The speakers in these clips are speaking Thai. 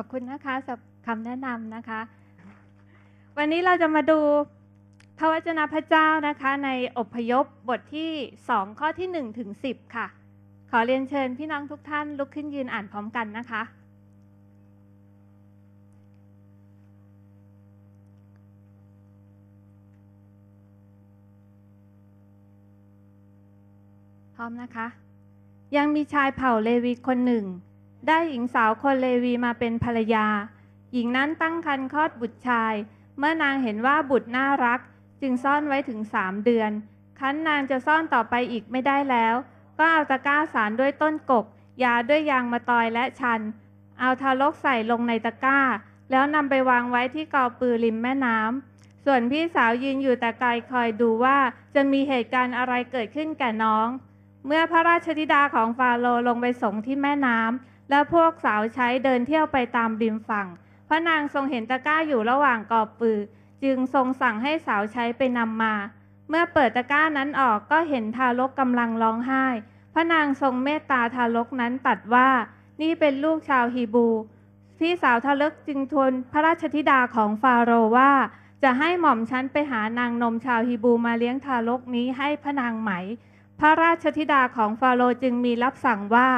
ขอบคุณนะคะสำหรับคำแนะนำนะคะ วันนี้เราจะมาดูพระวจนะพระเจ้านะคะ ในอพยพบทที่ 2 ข้อที่1ถึง10 ค่ะ ขอเรียนเชิญพี่น้องทุกท่านลุกขึ้นยืนอ่านพร้อมกันนะคะ พร้อมนะคะ ยังมีชายเผ่าเลวีคนหนึ่งได้หญิงสาวคนเลวีมาเป็นภรรยา หญิงนั้นตั้งครรภ์คลอดบุตรชาย เมื่อนางเห็นว่าบุตรน่ารัก จึงซ่อนไว้ถึงสามเดือน คั้นนางจะซ่อนต่อไปอีกไม่ได้แล้ว ก็เอาตะกร้าสารด้วยต้นกกยาด้วยยางมะตอยและชัน เอาทารกใส่ลงในตะกร้า แล้วนำไปวางไว้ที่กอปือริมแม่น้ำ ส่วนพี่สาวยืนอยู่แต่ไกลคอยดูว่าจะมีเหตุการณ์อะไรเกิดขึ้นแก่น้อง เมื่อพระราชธิดาของฟาโรลงไปสงที่แม่น้ำและพวกสาวใช้เดินเที่ยวไปตามริมฝั่ง พระนางทรงเห็นตะกร้าอยู่ระหว่างกอบปือจึงทรงสั่งให้สาวใช้ไปนำมา เมื่อเปิดตะกร้านั้นออกก็เห็นทารกกำลังร้องไห้ พระนางทรงเมตตาทารกนั้นตัดว่า นี่เป็นลูกชาวฮีบูพี่สาวทาลกจึงทูลพระราชธิดาของฟาโรว่า จะให้หม่อมฉันไปหานางนมชาวฮีบูมาเลี้ยงทารกนี้ให้พระนางไหม พระราชธิดาของฟาโรจึงมีรับสั่งว่า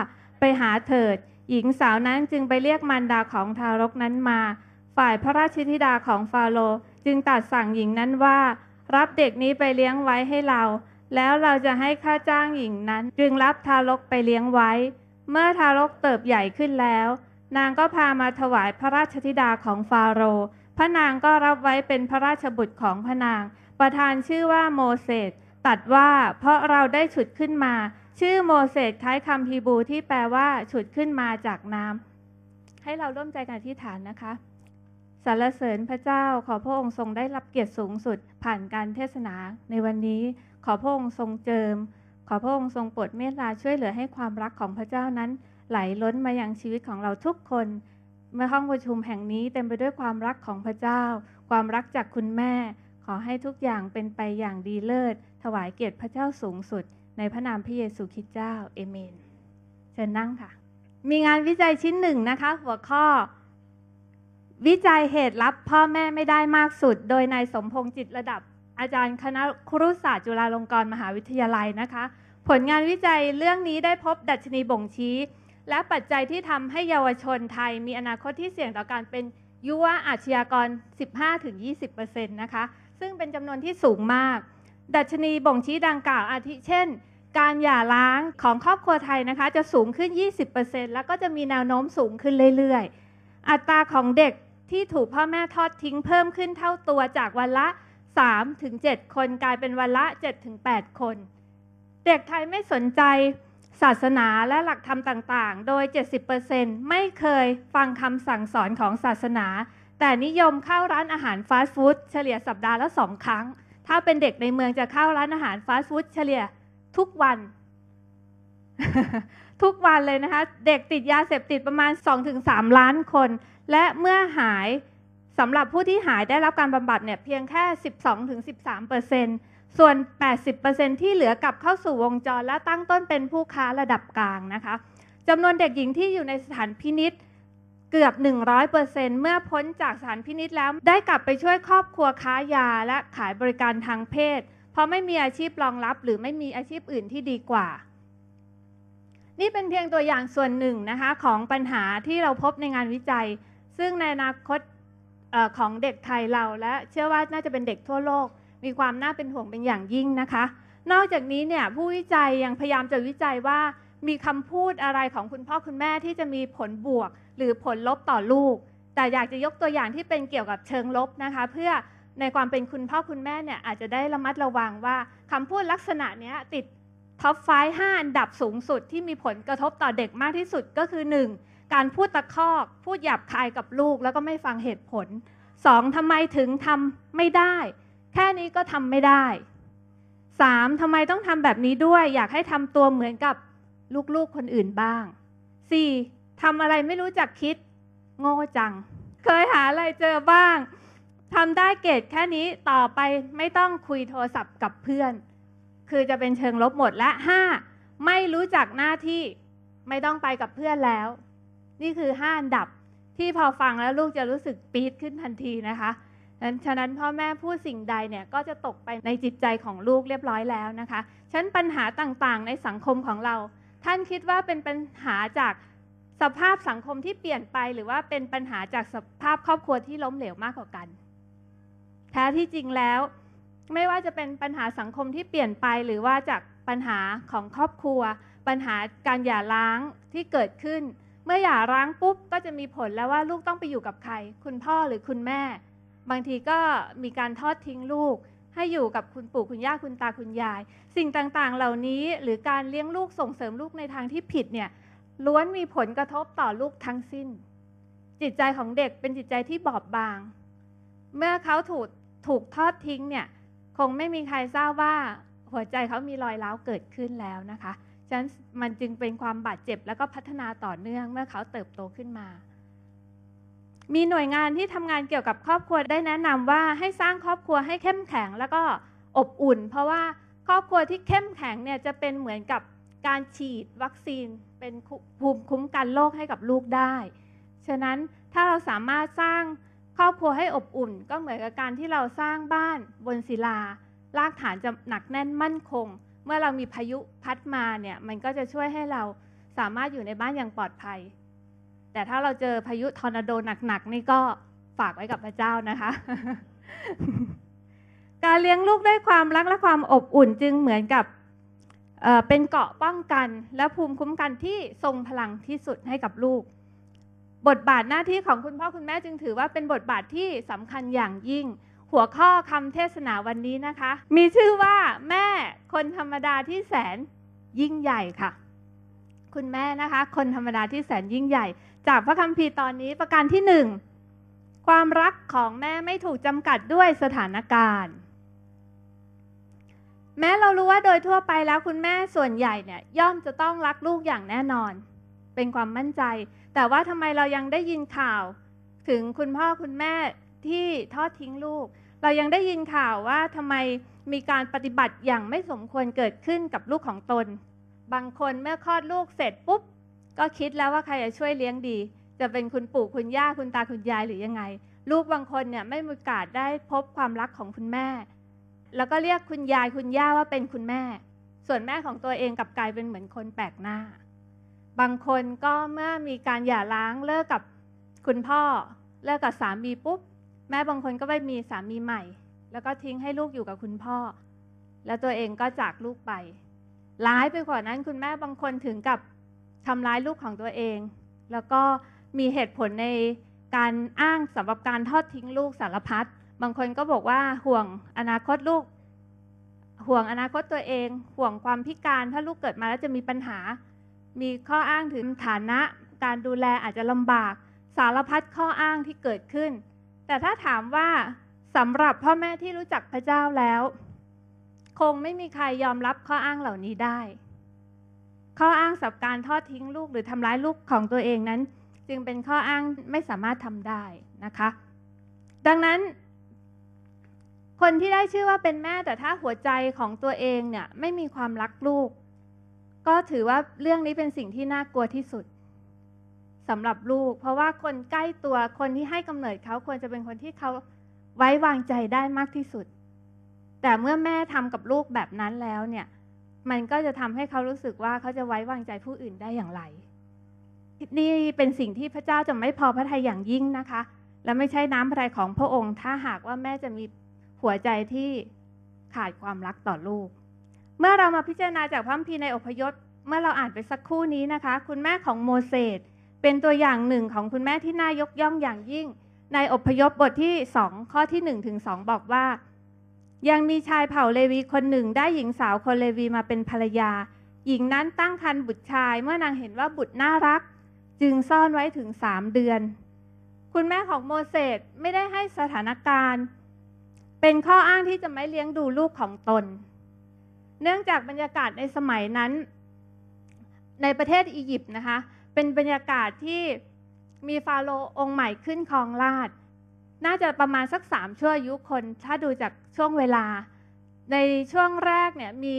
ไปหาเถิดหญิงสาวนั้นจึงไปเรียกมารดาของทารกนั้นมา ฝ่ายพระราชธิดาของฟาโรจึงตัดสั่งหญิงนั้นว่า รับเด็กนี้ไปเลี้ยงไว้ให้เรา แล้วเราจะให้ค่าจ้างหญิงนั้น จึงรับทารกไปเลี้ยงไว้ เมื่อทารกเติบใหญ่ขึ้นแล้ว นางก็พามาถวายพระราชธิดาของฟาโรพระนางก็รับไว้เป็นพระราชบุตรของพระนาง ประทานชื่อว่าโมเสสตัดว่าเพราะเราได้ฉุดขึ้นมาชื่อโมเสสคล้ายคำพีบูที่แปลว่าฉุดขึ้นมาจากน้ำให้เราร่วมใจกันอธิษฐานนะคะ สรรเสริญพระเจ้า ขอพระองค์ทรงได้รับเกียรติสูงสุด ผ่านการเทศนา ในวันนี้ ขอพระองค์ทรงเจิม ขอพระองค์ทรงโปรดเมตตาช่วยเหลือให้ความรักของพระเจ้านั้น ไหลล้นมายังชีวิตของเราทุกคน เมื่อห้องประชุมแห่งนี้เต็มไปด้วยความรักของพระเจ้า ความรักจากคุณแม่ ขอให้ทุกอย่างเป็นไปอย่างดีเลิศถวายเกียรติพระเจ้าสูงสุดในพระนามพระเยซูคริสต์เจ้า เอเมน เชิญนั่งค่ะ มีงานวิจัยชิ้นหนึ่งนะคะ หัวข้อ วิจัยเหตุลับพ่อแม่ไม่ได้มากสุด โดยนายสมพงษ์จิตระดับอาจารย์คณะครุศาสตร์จุฬาลงกรณ์มหาวิทยาลัยนะคะ ผลงานวิจัยเรื่องนี้ได้พบดัชนีบ่งชี้ และปัจจัยที่ทำให้เยาวชนไทย มีอนาคตที่เสี่ยงต่อการเป็นยุวอาชญากร 15-20%นะคะ ซึ่งเป็นจำนวนที่สูงมาก ดัชนีบ่งชี้ดังกล่าวอาทิเช่นการหย่าร้างของครอบครัวไทยนะคะจะสูงขึ้น 20%แล้วก็จะมีแนวโน้มสูงขึ้นเรื่อยๆ อัตราของเด็กที่ถูกพ่อแม่ทอดทิ้งเพิ่มขึ้นเท่าตัวจากวันละ 3-7 คนกลายเป็นวันละ 7-8 คน เด็กไทยไม่สนใจศาสนาและหลักธรรมต่างๆ โดย 70%ไม่เคยฟังคำสั่งสอนของศาสนา แต่นิยมเข้าร้านอาหารฟาสต์ฟู้ดเฉลี่ยสัปดาห์ละสองครั้ง ถ้าเป็นเด็กในเมืองจะเข้าร้านอาหารฟาสต์ฟู้ดเฉลี่ยทุกวัน ทุกวันเลยนะคะ เด็กติดยาเสพติดประมาณ2-3ล้านคน และเมื่อหายสำหรับผู้ที่หายได้รับการบำบัดเนี่ยเพียงแค่ 12-13%ส่วน 80%ที่เหลือกลับเข้าสู่วงจรและตั้งต้นเป็นผู้ค้าระดับกลางนะคะจำนวนเด็กหญิงที่อยู่ในสถานพินิษเกือบ 100%เมื่อพ้นจากสถานพินิษแล้ว ได้กลับไปช่วยครอบครัวค้ายาและขายบริการทางเพศเพราะไม่มีอาชีพรองรับหรือไม่มีอาชีพอื่นที่ดีกว่า นี่เป็นเพียงตัวอย่างส่วนหนึ่งนะคะ ของปัญหาที่เราพบในงานวิจัย ซึ่งในอนาคตออของเด็กไทยเราและ เชื่อว่าน่าจะเป็นเด็กทั่วโลก มีความน่าเป็นห่วงเป็นอย่างยิ่งนะคะ นอกจากนี้เนี่ยผู้วิจัยยังพยายามจะวิจัยว่า มีคำพูดอะไรของคุณพ่อคุณแม่ที่จะมีผลบวกหรือผลลบต่อลูก แต่อยากจะยกตัวอย่างที่เป็นเกี่ยวกับเชิงลบนะคะ เพื่อในความเป็นคุณพ่อคุณแม่เนี่ยอาจจะได้ระมัดระวังว่าคำพูดลักษณะนี้ติดท็อปไฟอันดับสูงสุดที่มีผลกระทบต่อเด็กมากที่สุดก็คือ 1. การพูดตะคอก พูดหยาบคายกับลูกแล้วก็ไม่ฟังเหตุผล 2. ทำไมถึงทำไม่ได้ แค่นี้ก็ทำไม่ได้ 3. ทำไมต้องทำแบบนี้ด้วย อยากให้ทำตัวเหมือนกับลูกๆคนอื่นบ้าง 4. ทำอะไรไม่รู้จักคิด โง่จัง เคยหาอะไรเจอบ้างทำาได้เกรดแค่นี้ต่อไปไม่ต้องคุยโทรศัพท์กับเพื่อน คือจะเป็นเชิงลบหมดและห้าไม่รู้จักหน้าที่ไม่ต้องไปกับเพื่อนแล้ว นี่คือห้าอันดับที่พอฟังแล้วลูกจะรู้สึกปี๊ดขึ้นทันทีนะคะดังนั้นพ่อแม่พูดสิ่งใดเนี่ยก็จะตกไปในจิตใจของลูกเรียบร้อยแล้วนะคะฉันปัญหาต่าง ๆ ในสังคมของเรา ท่านคิดว่าเป็นปัญหาจากสภาพสังคมที่เปลี่ยนไป หรือว่าเป็นปัญหาจากสภาพครอบครัวที่ล้มเหลวมากกว่ากันแท้ที่จริงแล้ว ไม่ว่าจะเป็นปัญหาสังคมที่เปลี่ยนไปหรือว่าจากปัญหาของครอบครัว ปัญหาการหย่าร้างที่เกิดขึ้น เมื่อหย่าร้างปุ๊บก็จะมีผลแล้วว่าลูกต้องไปอยู่กับใคร คุณพ่อหรือคุณแม่ บางทีก็มีการทอดทิ้งลูกให้อยู่กับคุณปู่คุณย่าคุณตาคุณยาย สิ่งต่างๆ เหล่านี้หรือการเลี้ยงลูกส่งเสริมลูกในทางที่ผิดเนี่ย ล้วนมีผลกระทบต่อลูกทั้งสิ้น จิตใจของเด็กเป็นจิตใจที่บอบบาง เมื่อเขาถูกถูกทอดทิ้งเนี่ยคงไม่มีใครทราบว่าหัวใจเขามีรอยร้าวเกิดขึ้นแล้วนะคะฉะนั้นมันจึงเป็นความบาดเจ็บแล้วก็พัฒนาต่อเนื่องเมื่อเขาเติบโตขึ้นมา มีหน่วยงานที่ทำงานเกี่ยวกับครอบครัวได้แนะนำว่า ให้สร้างครอบครัวให้เข้มแข็ง แล้วก็อบอุ่น เพราะว่าครอบครัวที่เข้มแข็งเนี่ยจะเป็นเหมือนกับการฉีดวัคซีนเป็นภูมิคุ้มกันโรคให้กับลูกได้ฉะนั้นถ้าเราสามารถสร้างครอบครัวให้อบอุ่นก็เหมือนกับการที่เราสร้างบ้านบนศิลา รากฐานจะหนักแน่นมั่นคง เมื่อเรามีพายุพัดมาเนี่ย มันก็จะช่วยให้เราสามารถอยู่ในบ้านอย่างปลอดภัย แต่ถ้าเราเจอพายุทอร์นาโดหนักๆนี่ก็ฝากไว้กับพระเจ้านะคะ การเลี้ยงลูกด้วยความรักและความอบอุ่นจึงเหมือนกับเป็นเกาะป้องกันและภูมิคุ้มกันที่ทรงพลังที่สุดให้กับลูกบทบาทหน้าที่ของคุณพ่อคุณแม่จึงถือว่าเป็นบทบาทที่สำคัญอย่างยิ่ง หัวข้อคำเทศนาวันนี้นะคะ มีชื่อว่าแม่คนธรรมดาที่แสนยิ่งใหญ่ค่ะ คุณแม่นะคะ คนธรรมดาที่แสนยิ่งใหญ่ จากพระคัมภีร์ตอนนี้ประการที่หนึ่งความรักของแม่ไม่ถูกจำกัดด้วยสถานการณ์ แม้เรารู้ว่าโดยทั่วไปแล้ว คุณแม่ส่วนใหญ่เนี่ย ย่อมจะต้องรักลูกอย่างแน่นอน เป็นความมั่นใจแต่ว่าทำไมเรายังได้ยินข่าวถึงคุณพ่อคุณแม่ที่ทอดทิ้งลูก เรายังได้ยินข่าวว่าทำไมมีการปฏิบัติอย่างไม่สมควรเกิดขึ้นกับลูกของตน บางคนเมื่อคลอดลูกเสร็จปุ๊บ ก็คิดแล้วว่าใครจะช่วยเลี้ยงดี จะเป็นคุณปู่คุณย่าคุณตาคุณยายหรือยังไงลูกบางคนเนี่ยไม่มีโอกาสได้พบความรักของคุณแม่ แล้วก็เรียกคุณยายคุณย่าว่าเป็นคุณแม่ ส่วนแม่ของตัวเองกลับกลายเป็นเหมือนคนแปลกหน้าบางคนก็เมื่อมีการหย่าร้างเลิกกับคุณพ่อ เลิกกับสามีปุ๊บแม่บางคนก็ไปมีสามีใหม่ แล้วก็ทิ้งให้ลูกอยู่กับคุณพ่อ แล้วตัวเองก็จากลูกไปร้ายไปกว่านั้นคุณแม่บางคนถึงกับทำร้ายลูกของตัวเอง แล้วก็มีเหตุผลในการอ้างสำหรับการทอดทิ้งลูกสารพัดบางคนก็บอกว่าห่วงอนาคตลูก ห่วงอนาคตตัวเอง ห่วงความพิการถ้าลูกเกิดมาแล้วจะมีปัญหามีข้ออ้างถึงฐานะการดูแลอาจจะลำบากสารพัดข้ออ้างที่เกิดขึ้น แต่ถ้าถามว่าสำหรับพ่อแม่ที่รู้จักพระเจ้าแล้ว คงไม่มีใครยอมรับข้ออ้างเหล่านี้ได้ ข้ออ้างสับการทอดทิ้งลูกหรือทำร้ายลูกของตัวเองนั้น จึงเป็นข้ออ้างไม่สามารถทำได้นะคะ ดังนั้น คนที่ได้ชื่อว่าเป็นแม่แต่ถ้าหัวใจของตัวเองเนี่ย ไม่มีความรักลูกก็ถือว่าเรื่องนี้เป็นสิ่งที่น่ากลัวที่สุดสำหรับลูก เพราะว่าคนใกล้ตัวคนที่ให้กำเนิดเขาควรจะเป็นคนที่เขาไว้วางใจได้มากที่สุด แต่เมื่อแม่ทำกับลูกแบบนั้นแล้วเนี่ย มันก็จะทำให้เขารู้สึกว่าเขาจะไว้วางใจผู้อื่นได้อย่างไรนี่เป็นสิ่งที่พระเจ้าจะไม่พอพระทัยอย่างยิ่งนะคะ และไม่ใช่น้ำพระทัยของพระองค์ ถ้าหากว่าแม่จะมีหัวใจที่ขาดความรักต่อลูกเมื่อเรามาพิจารณาจากพระคัมภีร์ในอพยพเมื่อเราอ่านไปสักครู่นี้นะคะ คุณแม่ของโมเสสเป็นตัวอย่างหนึ่งของคุณแม่ที่น่ายกย่องอย่างยิ่ง ในอพยพบทที่2ข้อที่1ถึง2บอกว่า ยังมีชายเผ่าเลวีคนหนึ่งได้หญิงสาวคนเลวีมาเป็นภรรยา หญิงนั้นตั้งครรภ์บุตรชายเมื่อนางเห็นว่าบุตรน่ารัก จึงซ่อนไว้ถึงสามเดือน คุณแม่ของโมเสสไม่ได้ให้สถานการณ์ เป็นข้ออ้างที่จะไม่เลี้ยงดูลูกของตนเนื่องจากบรรยากาศในสมัยนั้นในประเทศอียิปต์นะคะเป็นบรรยากาศที่มีฟาโรห์องค์ใหม่ขึ้นครองราช น่าจะประมาณสักสามชั่วอายุคนถ้าดูจากช่วงเวลา ในช่วงแรกเนี่ยมี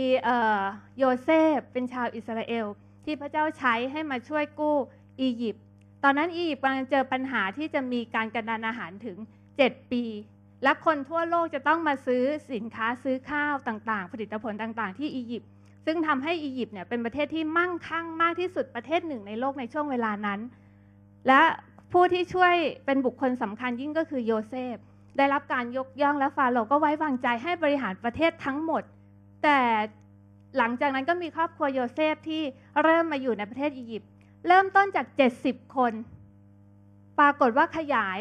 โยเซฟ เป็นชาวอิสราเอลที่พระเจ้าใช้ให้มาช่วยกู้อียิปต์ตอนนั้นอียิปต์กำลังเจอปัญหาที่จะมีการกันดานอาหารถึง 7 ปีและคนทั่วโลกจะต้องมาซื้อสินค้าซื้อข้าวต่างๆ ผลิตผลต่างๆที่อียิปต์ซึ่งทำให้อียิปต์เนี่ยเป็นประเทศที่มั่งคั่งมากที่สุดประเทศหนึ่งในโลกในช่วงเวลานั้น และผู้ที่ช่วยเป็นบุคคลสำคัญยิ่งก็คือโยเซฟได้รับการยกย่องและฟาโรห์ก็ไว้วางใจให้บริหารประเทศทั้งหมด แต่หลังจากนั้นก็มีครอบครัวโยเซฟที่เริ่มมาอยู่ในประเทศอียิปต์เริ่มต้นจาก70คน ปรากฏว่าขยาย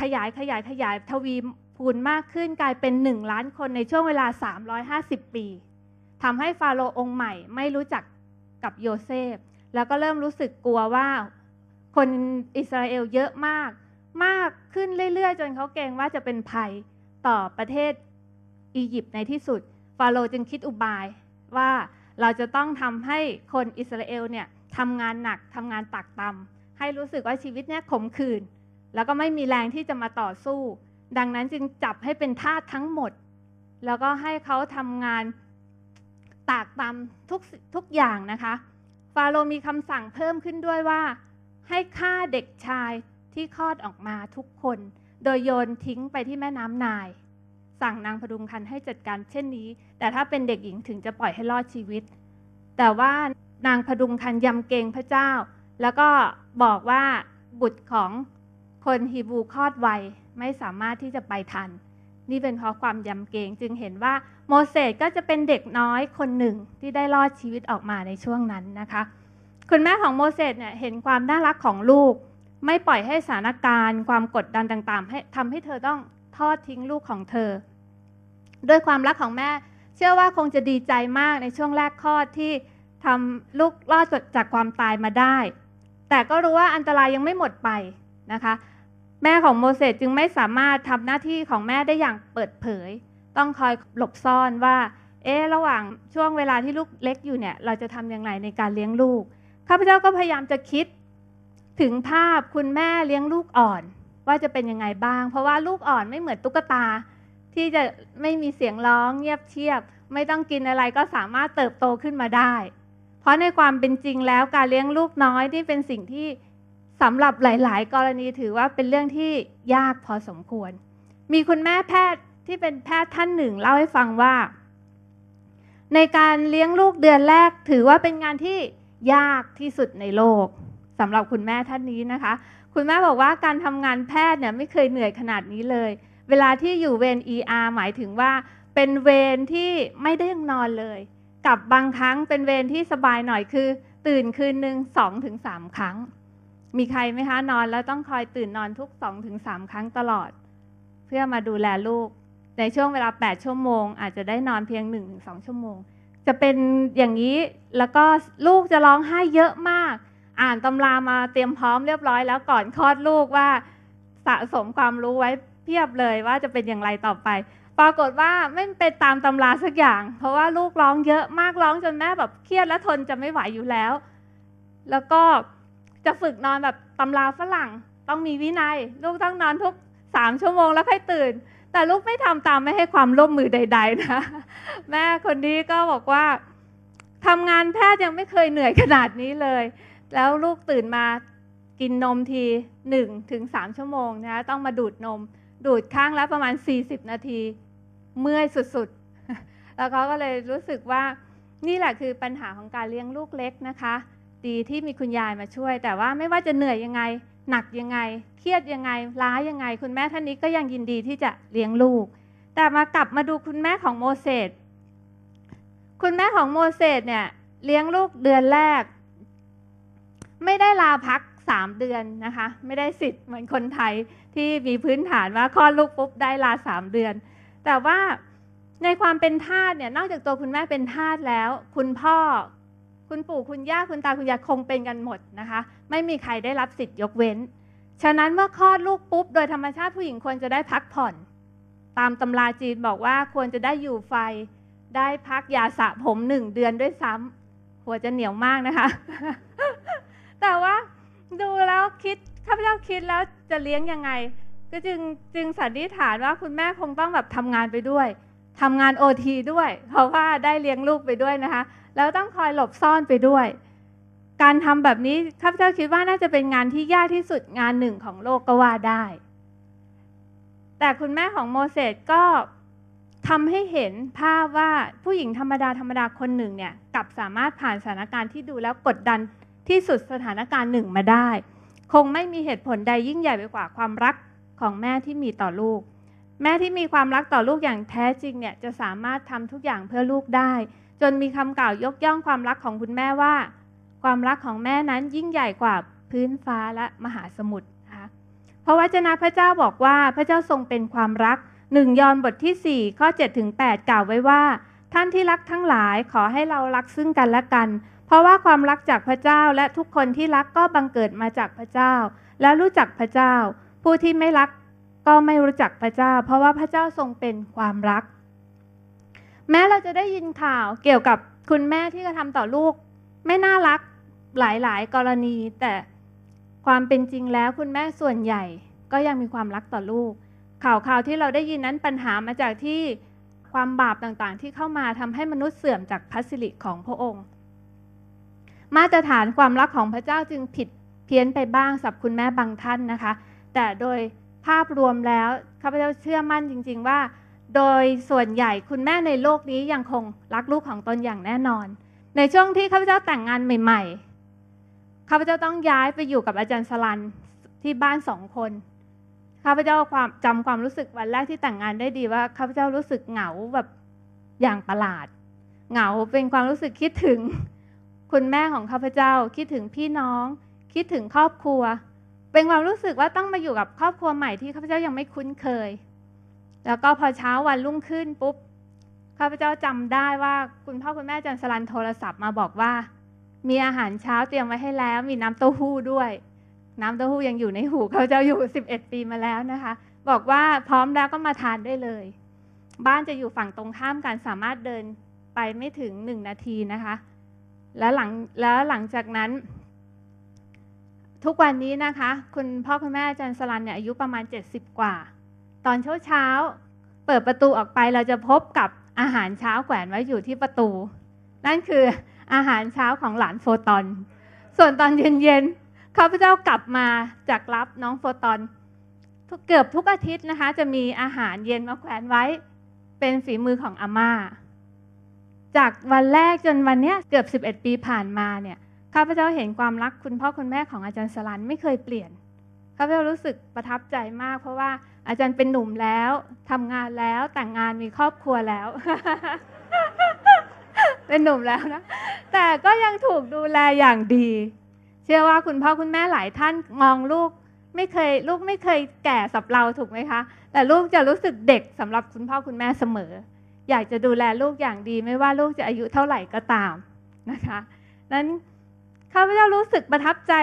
ขยาย ขยายขยายทวีพูนมากขึ้นกลายเป็น 1 ล้านคนในช่วงเวลา 350 ปีทำให้ฟาโรห์องค์ใหม่ไม่รู้จักกับโยเซฟ แล้วก็เริ่มรู้สึกกลัวว่าคนอิสราเอลเยอะมากมากขึ้นเรื่อยๆ จนเขาเกรงว่าจะเป็นภัยต่อประเทศอียิปต์ในที่สุด ฟาโรห์จึงคิดอุบายว่าเราจะต้องทำให้คนอิสราเอลเนี่ยทำงานหนักทำงานตักตำให้รู้สึกว่าชีวิตเนี่ยขมขื่นแล้วก็ไม่มีแรงที่จะมาต่อสู้ ดังนั้นจึงจับให้เป็นทาสทั้งหมด แล้วก็ให้เขาทำงานตากตามทุกทุกอย่างนะคะ ฟาโรมีคำสั่งเพิ่มขึ้นด้วยว่า ให้ฆ่าเด็กชายที่คลอดออกมาทุกคน โดยโยนทิ้งไปที่แม่น้ำนาย สั่งนางพดุงคันให้จัดการเช่นนี้ แต่ถ้าเป็นเด็กหญิงถึงจะปล่อยให้รอดชีวิต แต่ว่านางพดุงคันยำเกรงพระเจ้า แล้วก็บอกว่าบุตรของคนฮีบูคลอดไวไม่สามารถที่จะไปทัน นี่เป็นเพราะความยำเกรงจึงเห็นว่าโมเสสก็จะเป็นเด็กน้อยคนหนึ่งที่ได้รอดชีวิตออกมาในช่วงนั้นนะคะ คุณแม่ของโมเสสเนี่ยเห็นความน่ารักของลูก ไม่ปล่อยให้สถานการณ์ ความกดดันต่าง ๆ ให้ทำให้เธอต้องทอดทิ้งลูกของเธอ ด้วยความรักของแม่ เชื่อว่าคงจะดีใจมากในช่วงแรกคลอดที่ทำลูกรอดจากความตายมาได้ แต่ก็รู้ว่าอันตรายยังไม่หมดไปนะคะแม่ของโมเสสจึงไม่สามารถทำหน้าที่ของแม่ได้อย่างเปิดเผย ต้องคอยหลบซ่อนว่า เอ๊ะระหว่างช่วงเวลาที่ลูกเล็กอยู่เนี่ย เราจะทำอย่างไรในการเลี้ยงลูกข้าพเจ้าก็พยายามจะคิด ถึงภาพคุณแม่เลี้ยงลูกอ่อน ว่าจะเป็นยังไงบ้าง เพราะว่าลูกอ่อนไม่เหมือนตุ๊กตา ที่จะไม่มีเสียงร้อง เงียบเชียบ ไม่ต้องกินอะไรก็สามารถเติบโตขึ้นมาได้ เพราะในความเป็นจริงแล้วการเลี้ยงลูกน้อยที่เป็นสิ่งที่สำหรับหลาย ๆ กรณีถือว่าเป็นเรื่องที่ยากพอสมควร มีคุณแม่แพทย์ที่เป็นแพทย์ท่านหนึ่งเล่าให้ฟังว่า ในการเลี้ยงลูกเดือนแรกถือว่าเป็นงานที่ยากที่สุดในโลกสำหรับคุณแม่ท่านนี้นะคะ คุณแม่บอกว่าการทำงานแพทย์เนี่ยไม่เคยเหนื่อยขนาดนี้เลย เวลาที่อยู่เวร ER หมายถึงว่า เป็นเวรที่ไม่ได้นอนเลย กับบางครั้งเป็นเวรที่สบายหน่อยคือ ตื่นคืนหนึ่งสองถึงสามครั้งมีใครไหมคะนอนแล้วต้องคอยตื่นนอนทุกสองถึงสามครั้งตลอด เพื่อมาดูแลลูก ในช่วงเวลา 8 ชั่วโมง อาจจะได้นอนเพียง1งชั่วโมง จะเป็นอย่างนี้แล้วก็ลูกจะร้องไห้เยอะมาก อ่านตำรามาเตรียมพร้อมเรียบร้อยแล้วก่อนคลอดลูกว่าสะสมความรู้ไว้เพียบเลยว่าจะเป็นอย่างไรต่อไป ปรากฏว่าไม่เป็นตามตำราสักอย่าง เพราะว่าลูกร้องเยอะมากร้องจนแม่แบบเครียดและทนจะไม่ไหวอยู่แล้ว แล้วก็จะฝึกนอนแบบตำราฝรั่ง ต้องมีวินยัย ลูกต้องนอนทุกสามชั่วโมงแล้วค่อยตื่น แต่ลูกไม่ทำตาม ไม่ให้ความร่วมมือใด ๆนะแม่คนนี้ก็บอกว่าทำงานแพทย์ยังไม่เคยเหนื่อยขนาดนี้เลย แล้วลูกตื่นมากินนมทีหนึ่งถึงสามชั่วโมงนะต้องมาดูดนม ดูดข้างแล้วประมาณสสี่ิบนาที เมื่อยสุดๆ แล้วเขาก็เลยรู้สึกว่านี่แหละคือปัญหาของการเลี้ยงลูกเล็กนะคะดีที่มีคุณยายมาช่วย แต่ว่าไม่ว่าจะเหนื่อยยังไง หนักยังไงเครียดยังไงร้ายยังไง คุณแม่ท่านนี้ก็ยังยินดีที่จะเลี้ยงลูก แต่มากลับมาดูคุณแม่ของโมเสสคุณแม่ของโมเสสเนี่ย เลี้ยงลูกเดือนแรก ไม่ได้ลาพักสามเดือนนะคะ ไม่ได้สิทธิ์เหมือนคนไทยที่มีพื้นฐานว่าคลอดลูกปุ๊บได้ลาสามเดือน แต่ว่าในความเป็นทาสเนี่ย นอกจากตัวคุณแม่เป็นทาสแล้ว คุณพ่อคุณปู่คุณย่า คุณตา คุณยายคงเป็นกันหมดนะคะ ไม่มีใครได้รับสิทธิ์ยกเว้น ฉะนั้นเมื่อคลอดลูกปุ๊บ โดยธรรมชาติผู้หญิงควรจะได้พักผ่อน ตามตำราจีนบอกว่าควรจะได้อยู่ไฟ ได้พักยาสระผมหนึ่งเดือนด้วยซ้ำหัวจะเหนียวมากนะคะ แต่ว่าดูแล้วคิดข้าพเจ้าคิดแล้วจะเลี้ยงยังไง ก็จึงจึงสันนิษฐานว่าคุณแม่คงต้องแบบทำงานไปด้วยทำงานโอทีด้วย เพราะว่าได้เลี้ยงลูกไปด้วยนะคะ แล้วต้องคอยหลบซ่อนไปด้วย การทำแบบนี้ข้าพเจ้าคิดว่าน่าจะเป็นงานที่ยากที่สุดงานหนึ่งของโลกก็ว่าได้ แต่คุณแม่ของโมเสสก็ทำให้เห็นภาพว่าผู้หญิงธรรมดาธรรมดาคนหนึ่งเนี่ยกลับสามารถผ่านสถานการณ์ที่ดูแล้วกดดันที่สุดสถานการณ์หนึ่งมาได้ คงไม่มีเหตุผลใดยิ่งใหญ่ไปกว่าความรักของแม่ที่มีต่อลูกแม่ที่มีความรักต่อลูกอย่างแท้จริงเนี่ยจะสามารถทำทุกอย่างเพื่อลูกได้ จนมีคำกล่าวยกย่องความรักของคุณแม่ว่า ความรักของแม่นั้นยิ่งใหญ่กว่าพื้นฟ้าและมหาสมุทรนะคะเพราะวจนะพระเจ้าบอกว่าพระเจ้าทรงเป็นความรักหนึ่งยอห์นบทที่ 4 ข้อ7ถึง8กล่าวไว้ว่า ท่านที่รักทั้งหลายขอให้เรารักซึ่งกันและกัน เพราะว่าความรักจากพระเจ้าและทุกคนที่รักก็บังเกิดมาจากพระเจ้า และรู้จักพระเจ้า ผู้ที่ไม่รักก็ไม่รู้จักพระเจ้าเพราะว่าพระเจ้าทรงเป็นความรัก แม้เราจะได้ยินข่าวเกี่ยวกับคุณแม่ที่กระทำต่อลูก ไม่น่ารักหลายๆ กรณี แต่ความเป็นจริงแล้วคุณแม่ส่วนใหญ่ก็ยังมีความรักต่อลูก ข่าวข่าวที่เราได้ยินนั้นปัญหามาจากที่ความบาปต่างๆ ที่เข้ามาทำให้มนุษย์เสื่อมจากพัสริของพระองค์ มาตรฐานความรักของพระเจ้าจึงผิดเพี้ยนไปบ้างสับคุณแม่บางท่านนะคะ แต่โดยภาพรวมแล้วข้าพเจ้าเชื่อมั่นจริง ๆ ว่า โดยส่วนใหญ่คุณแม่ในโลกนี้ยังคงรักลูกของตนอย่างแน่นอน ในช่วงที่ข้าพเจ้าแต่งงานใหม่ๆข้าพเจ้าต้องย้ายไปอยู่กับอาจารย์สลันที่บ้านสองคน ข้าพเจ้าความจำความรู้สึกวันแรกที่แต่งงานได้ดีว่าข้าพเจ้ารู้สึกเหงาแบบอย่างประหลาด เหงาเป็นความรู้สึกคิดถึงคุณแม่ของข้าพเจ้าคิดถึงพี่น้อง คิดถึงครอบครัวเป็นความรู้สึกว่าต้องมาอยู่กับครอบครัวใหม่ที่ข้าพเจ้ายังไม่คุ้นเคย แล้วก็พอเช้าวันรุ่งขึ้นปุ๊บข้าพเจ้าจำได้ว่าคุณพ่อคุณแม่จันสลันโทรศัพท์มาบอกว่ามีอาหารเช้าเตรียมไว้ให้แล้ว มีน้ำเต้าหู้ด้วย น้ำเต้าหู้ยังอยู่ในหูข้าพเจ้าอยู่ 11 ปีมาแล้วนะคะ บอกว่าพร้อมแล้วก็มาทานได้เลย บ้านจะอยู่ฝั่งตรงข้ามกันสามารถเดินไปไม่ถึงหนึ่งนาทีนะคะ แล้วหลังแล้วหลังจากนั้นทุกวันนี้นะคะ คุณพ่อคุณแม่อาจารย์สลันเนี่ยอายุประมาณ70กว่า ตอนเช้าเช้าเปิดประตูออกไปเราจะพบกับอาหารเช้าแขวนไว้อยู่ที่ประตู นั่นคืออาหารเช้าของหลานโฟตอนส่วนตอนเย็นๆข้าพเจ้ากลับมาจากรับน้องโฟตอนเกือบทุกอาทิตย์นะคะ จะมีอาหารเย็นมาแขวนไว้เป็นฝีมือของอาม่า จากวันแรกจนวันนี้เกือบ 11 ปีผ่านมาเนี่ยข้าพเจ้าเห็นความรักคุณพ่อคุณแม่ของอาจารย์สลันไม่เคยเปลี่ยนข้าพเจ้ารู้สึกประทับใจมาก เพราะว่าอาจารย์เป็นหนุ่มแล้วทำงานแล้วแต่งงานมีครอบครัวแล้ว เป็นหนุ่มแล้วนะแต่ก็ยังถูกดูแลอย่างดี เชื่อว่าคุณพ่อคุณแม่หลายท่านมองลูก ไม่เคยลูกไม่เคยแก่สับเราถูกไหมคะ แต่ลูกจะรู้สึกเด็กสำหรับคุณพ่อคุณแม่เสมอ อยากจะดูแลลูกอย่างดี ไม่ว่าลูกจะอายุเท่าไหร่ก็ตามนะคะนั้นข้าพเจ้ารู้สึกประทับใจ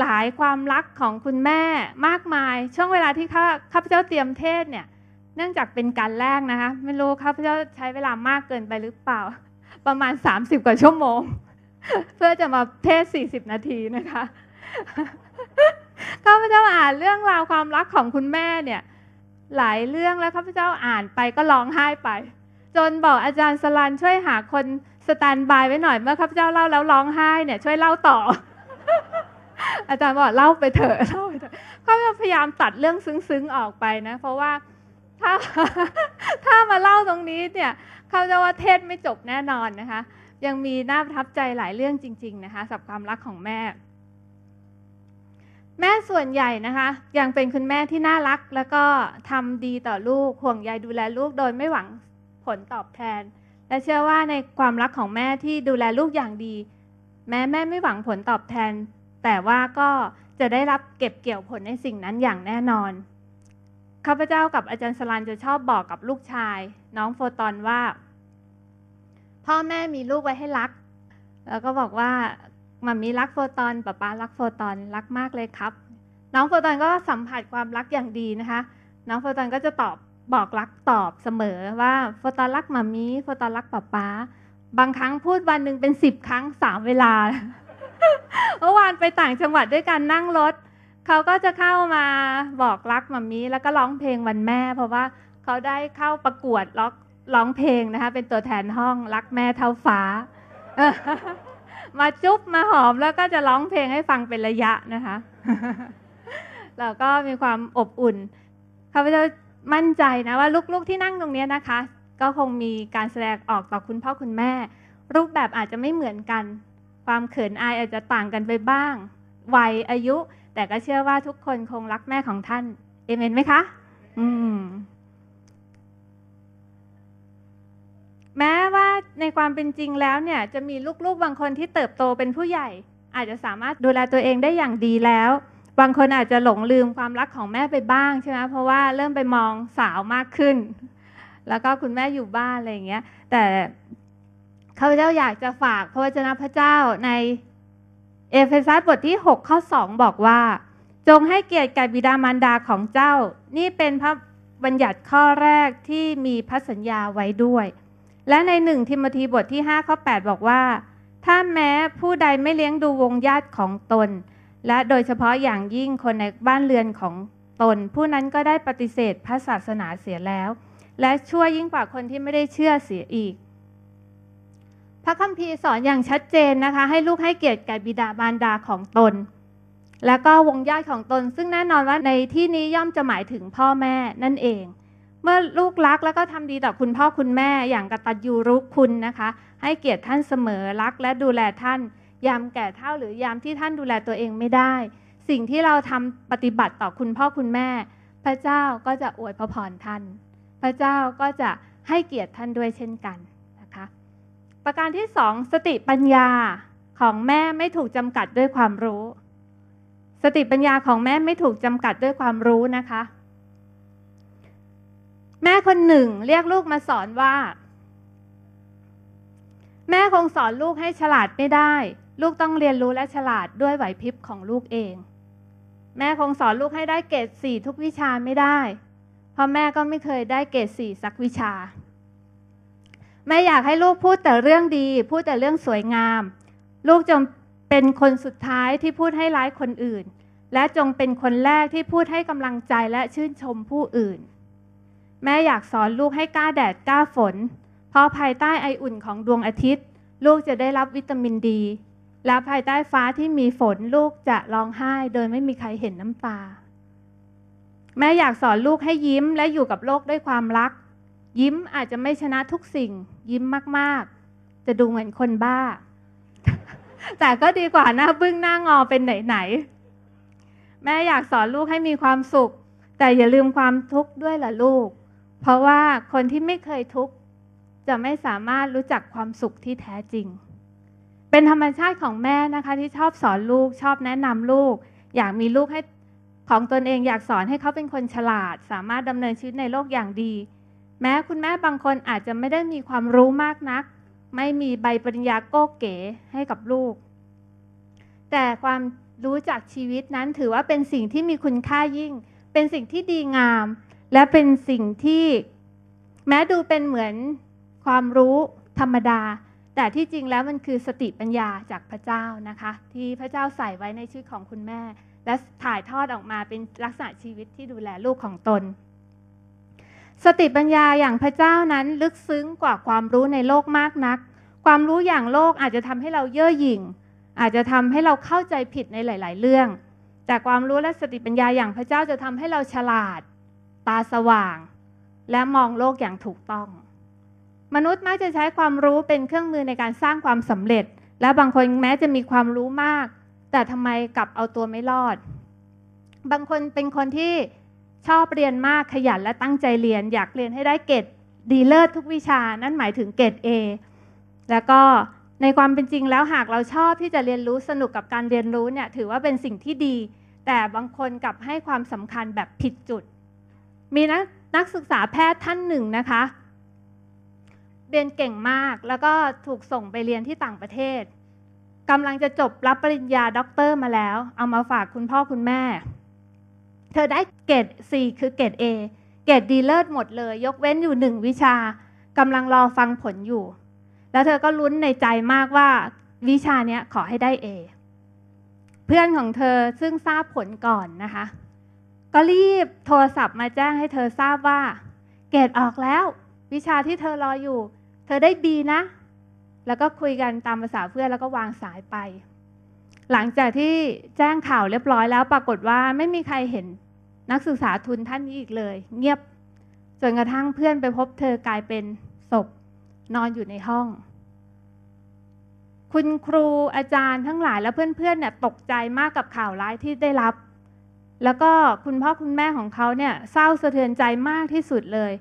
หลายความรักของคุณแม่มากมาย ช่วงเวลาที่ข้าข้าพเจ้าเตรียมเทศเนี่ย เนื่องจากเป็นการแรกนะคะ ไม่รู้ข้าพเจ้าใช้เวลามากเกินไปหรือเปล่า ประมาณ 30 กว่าชั่วโมง เพื่อจะมาเทศ40 นาทีนะคะข้าพเจ้าอ่านเรื่องราวความรักของคุณแม่เนี่ย หลายเรื่องแล้วข้าพเจ้าอ่านไปก็ร้องไห้ไปจนบอกอาจารย์สลันช่วยหาคนสแตนบายไว้หน่อยเมื่อข้าพเจ้าเล่าแล้วร้องไห้ เนี่ย ช่วยเล่าต่อ อาจารย์บอกเล่าไปเถอะเล่าไปเถอะข้าพเจ้าพยายามตัดเรื่องซึ้งๆออกไปนะเพราะว่าถ้า ถ้ามาเล่าตรงนี้เนี่ยข้าพเจ้าว่าเทศไม่จบแน่นอนนะคะ ยังมีน่าประทับใจหลายเรื่องจริงๆนะคะสับความรักของแม่ แม่ส่วนใหญ่นะคะยังเป็นคุณแม่ที่น่ารัก แล้วก็ทำดีต่อลูกห่วงใยดูแลลูกโดยไม่หวังผลตอบแทน และเชื่อว่าในความรักของแม่ที่ดูแลลูกอย่างดี แม้แม่ไม่หวังผลตอบแทน แต่ว่าก็จะได้รับเก็บเกี่ยวผลในสิ่งนั้นอย่างแน่นอนข้าพเจ้ากับอาจารย์สลันจะชอบบอกกับลูกชายน้องโฟตอนว่า พ่อแม่มีลูกไว้ให้รัก แล้วก็บอกว่ามัมมีรักโฟตอนป๊าป๊ารักโฟตอนรักมากเลยครับ น้องโฟตอนก็สัมผัสความรักอย่างดีนะคะ น้องโฟตอนก็จะตอบบอกรักตอบเสมอว่าโฟตอลรักมามีโฟตอลรักป๊าป๊าบางครั้งพูดวันหนึ่งเป็นสิบครั้งสามเวลาเมื่อวานไปต่างจังหวัดด้วยกันนั่งรถเขาก็จะเข้ามาบอกรักมัมมี่แล้วก็ร้องเพลงวันแม่ เพราะว่าเขาได้เข้าประกวดร้องร้องเพลงนะคะ เป็นตัวแทนห้องรักแม่เท่าฟ้ามาจุ๊บมาหอมแล้วก็จะร้องเพลงให้ฟังเป็นระยะนะคะแล้วก็มีความอบอุ่นข้าพเจ้ามั่นใจนะว่าลูกๆที่นั่งตรงนี้นะคะ ก็คงมีการแสดงออกต่อคุณพ่อคุณแม่ รูปแบบอาจจะไม่เหมือนกัน ความเขินอายอาจจะต่างกันไปบ้าง วัยอายุ แต่ก็เชื่อว่าทุกคนคงรักแม่ของท่านเอเมนไหมคะอืมแม้ว่าในความเป็นจริงแล้วเนี่ย จะมีลูกๆบางคนที่เติบโตเป็นผู้ใหญ่ อาจจะสามารถดูแลตัวเองได้อย่างดีแล้วบางคนอาจจะหลงลืมความรักของแม่ไปบ้างใช่ไหมเพราะว่าเริ่มไปมองสาวมากขึ้น แล้วก็คุณแม่อยู่บ้าน อะไรอย่างเงี้ย แต่ข้าพเจ้าอยากจะฝากพระวจนะพระเจ้าในเอเฟซัสบทที่6ข้อ2บอกว่า จงให้เกียรติแก่บิดามารดาของเจ้า นี่เป็นพระบัญญัติข้อแรกที่มีพระสัญญาไว้ด้วย และในหนึ่งทิมธีบทที่5ข้อ 8 บอกว่า ถ้าแม้ผู้ใดไม่เลี้ยงดูวงญาติของตนและโดยเฉพาะอย่างยิ่งคนในบ้านเรือนของตน ผู้นั้นก็ได้ปฏิเสธพระศาสนาเสียแล้ว และชั่วยิ่งกว่าคนที่ไม่ได้เชื่อเสียอีก พระคัมภีร์สอนอย่างชัดเจนนะคะ ให้ลูกให้เกียรติแก่บิดามารดาของตน และก็วงญาติของตน ซึ่งแน่นอนว่าในที่นี้ย่อมจะหมายถึงพ่อแม่นั่นเองเมื่อลูกรักแล้วก็ทำดีต่อคุณพ่อคุณแม่อย่างกตัญญูรู้คุณนะคะ ให้เกียรติท่านเสมอรักและดูแลท่านยามแก่เท่าหรือยามที่ท่านดูแลตัวเองไม่ได้ สิ่งที่เราทำปฏิบัติต่อคุณพ่อคุณแม่ พระเจ้าก็จะอวยพระพรท่านพระเจ้าก็จะให้เกียรติท่านด้วยเช่นกันนะคะประการที่สองสติปัญญาของแม่ไม่ถูกจำกัดด้วยความรู้ สติปัญญาของแม่ไม่ถูกจำกัดด้วยความรู้นะคะ แม่คนหนึ่งเรียกลูกมาสอนว่า แม่คงสอนลูกให้ฉลาดไม่ได้ลูกต้องเรียนรู้และฉลาดด้วยไหวพริบของลูกเอง แม่คงสอนลูกให้ได้เกรดสี่ทุกวิชาไม่ได้ เพราะแม่ก็ไม่เคยได้เกรดสี่สักวิชา แม่อยากให้ลูกพูดแต่เรื่องดี พูดแต่เรื่องสวยงาม ลูกจงเป็นคนสุดท้ายที่พูดให้ร้ายคนอื่น และจงเป็นคนแรกที่พูดให้กำลังใจและชื่นชมผู้อื่น แม่อยากสอนลูกให้กล้าแดดกล้าฝน เพราะภายใต้ไออุ่นของดวงอาทิตย์ ลูกจะได้รับวิตามินดีแล้วภายใต้ฟ้าที่มีฝนลูกจะร้องไห้ โดยไม่มีใครเห็นน้ำตา แม่อยากสอนลูกให้ยิ้มและอยู่กับโลกด้วยความรัก ยิ้มอาจจะไม่ชนะทุกสิ่งยิ้มมาก ๆ จะดูเหมือนคนบ้า แต่ก็ดีกว่าหน้าบึ้งหน้างอเป็นไหน ๆแม่อยากสอนลูกให้มีความสุข แต่อย่าลืมความทุกข์ด้วยล่ะลูก เพราะว่าคนที่ไม่เคยทุกข์จะไม่สามารถรู้จักความสุขที่แท้จริงเป็นธรรมชาติของแม่นะคะที่ชอบสอนลูกชอบแนะนำลูก อยากมีลูกให้ของตนเองอยากสอนให้เขาเป็นคนฉลาด สามารถดำเนินชีวิตในโลกอย่างดี แม้คุณแม่บางคนอาจจะไม่ได้มีความรู้มากนัก ไม่มีใบปริญญาโก้เก๋ให้กับลูก แต่ความรู้จากชีวิตนั้นถือว่าเป็นสิ่งที่มีคุณค่ายิ่ง เป็นสิ่งที่ดีงาม และเป็นสิ่งที่แม้ดูเป็นเหมือนความรู้ธรรมดาแต่ที่จริงแล้วมันคือสติปัญญาจากพระเจ้านะคะ ที่พระเจ้าใส่ไว้ในชีวิตของคุณแม่ และถ่ายทอดออกมาเป็นลักษณะชีวิตที่ดูแลลูกของตน สติปัญญาอย่างพระเจ้านั้นลึกซึ้งกว่าความรู้ในโลกมากนัก ความรู้อย่างโลกอาจจะทำให้เราเย่อหยิ่ง อาจจะทำให้เราเข้าใจผิดในหลาย ๆ เรื่อง แต่ความรู้และสติปัญญาอย่างพระเจ้าจะทำให้เราฉลาด ตาสว่าง และมองโลกอย่างถูกต้องมนุษย์มักจะใช้ความรู้เป็นเครื่องมือในการสร้างความสำเร็จ และบางคนแม้จะมีความรู้มาก แต่ทำไมกลับเอาตัวไม่รอด บางคนเป็นคนที่ชอบเรียนมากขยันและตั้งใจเรียน อยากเรียนให้ได้เกรดดีเลิศทุกวิชานั่นหมายถึงเกรด A แล้วก็ในความเป็นจริงแล้วหากเราชอบที่จะเรียนรู้สนุกกับการเรียนรู้เนี่ยถือว่าเป็นสิ่งที่ดี แต่บางคนกลับให้ความสำคัญแบบผิดจุด มีนักนักศึกษาแพทย์ท่านหนึ่งนะคะเรียนเก่งมากแล้วก็ถูกส่งไปเรียนที่ต่างประเทศกำลังจะจบรับปริญญาด็อกเตอร์มาแล้ว เอามาฝากคุณพ่อคุณแม่ เธอได้เกรด C คือเกรด A เกรดดีเลิศหมดเลย ยกเว้นอยู่หนึ่งวิชากำลังรอฟังผลอยู่ แล้วเธอก็ลุ้นในใจมากว่า วิชานี้ขอให้ได้ A เพื่อนของเธอซึ่งทราบผลก่อนนะคะ ก็รีบโทรศัพท์มาแจ้งให้เธอทราบว่าเกรดออกแล้ววิชาที่เธอรออยู่ เธอได้บีนะ แล้วก็คุยกันตามภาษาเพื่อนแล้วก็วางสายไป หลังจากที่แจ้งข่าวเรียบร้อยแล้ว ปรากฏว่าไม่มีใครเห็น นักศึกษาทุนท่านนี้อีกเลย เงียบ จนกระทั่งเพื่อนไปพบเธอกลายเป็นศพนอนอยู่ในห้อง คุณครูอาจารย์ทั้งหลายและเพื่อนๆเนี่ยตกใจมากกับข่าวร้ายที่ได้รับ แล้วก็คุณพ่อคุณแม่ของเขาเนี่ยเศร้าสะเทือนใจมากที่สุดเลย